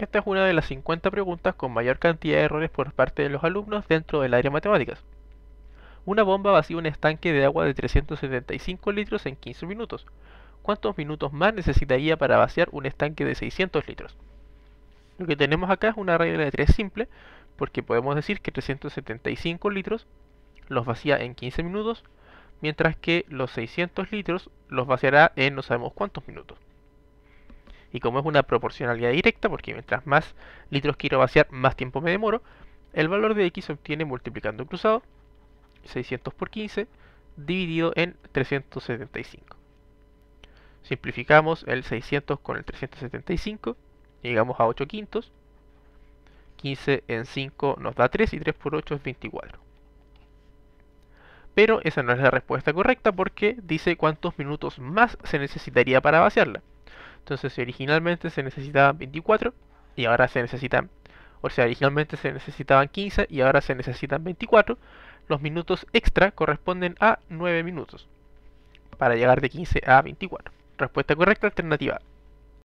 Esta es una de las 50 preguntas con mayor cantidad de errores por parte de los alumnos dentro del área matemáticas. Una bomba vacía un estanque de agua de 375 litros en 15 minutos. ¿Cuántos minutos más necesitaría para vaciar un estanque de 600 litros? Lo que tenemos acá es una regla de tres simple, porque podemos decir que 375 litros los vacía en 15 minutos, mientras que los 600 litros los vaciará en no sabemos cuántos minutos. Y como es una proporcionalidad directa, porque mientras más litros quiero vaciar, más tiempo me demoro, el valor de x se obtiene multiplicando cruzado, 600 por 15, dividido en 375. Simplificamos el 600 con el 375, llegamos a 8 quintos. 15 en 5 nos da 3 y 3 por 8 es 24. Pero esa no es la respuesta correcta porque dice cuántos minutos más se necesitaría para vaciarla. Entonces, originalmente se necesitaban 24 y ahora se necesitan, o sea, originalmente se necesitaban 15 y ahora se necesitan 24. Los minutos extra corresponden a 9 minutos para llegar de 15 a 24. Respuesta correcta, alternativa